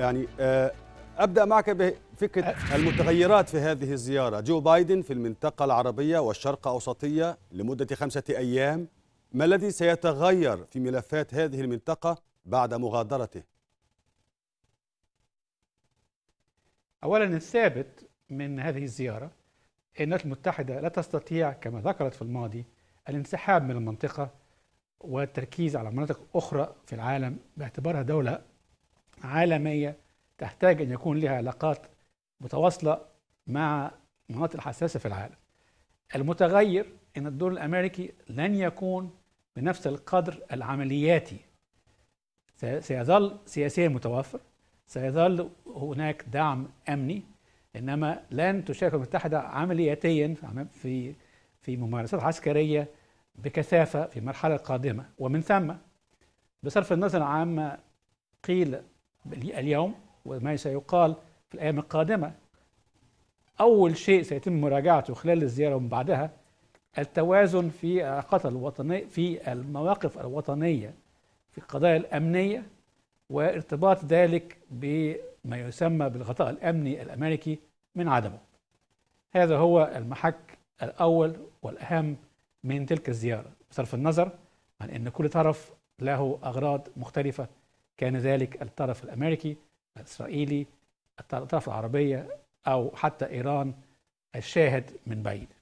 يعني آه، ابدا معك بفكره المتغيرات في هذه الزياره جو بايدن في المنطقه العربيه والشرق اوسطيه لمده خمسه ايام ما الذي سيتغير في ملفات هذه المنطقه بعد مغادرته اولا الثابت من هذه الزياره ان الولايات المتحده لا تستطيع كما ذكرت في الماضي الانسحاب من المنطقه والتركيز على مناطق اخرى في العالم باعتبارها دوله عالمية تحتاج أن يكون لها علاقات متواصلة مع المناطق الحساسة في العالم المتغير أن الدور الأمريكي لن يكون بنفس القدر العملياتي سيظل سياسيا متوفر سيظل هناك دعم أمني إنما لن تشارك المتحدة عملياتيا في في ممارسات عسكرية بكثافة في المرحلة القادمة ومن ثم بصرف النظر عما قيل اليوم وما سيقال في الأيام القادمة أول شيء سيتم مراجعته خلال الزيارة ومن بعدها التوازن في العلاقات الوطنية في المواقف الوطنية في القضايا الأمنية وارتباط ذلك بما يسمى بالغطاء الأمني الأمريكي من عدمه هذا هو المحك الأول والأهم من تلك الزيارة بصرف النظر عن أن كل طرف له أغراض مختلفة كان ذلك الطرف الامريكي الاسرائيلي الطرف العربيه او حتى ايران الشاهد من بعيد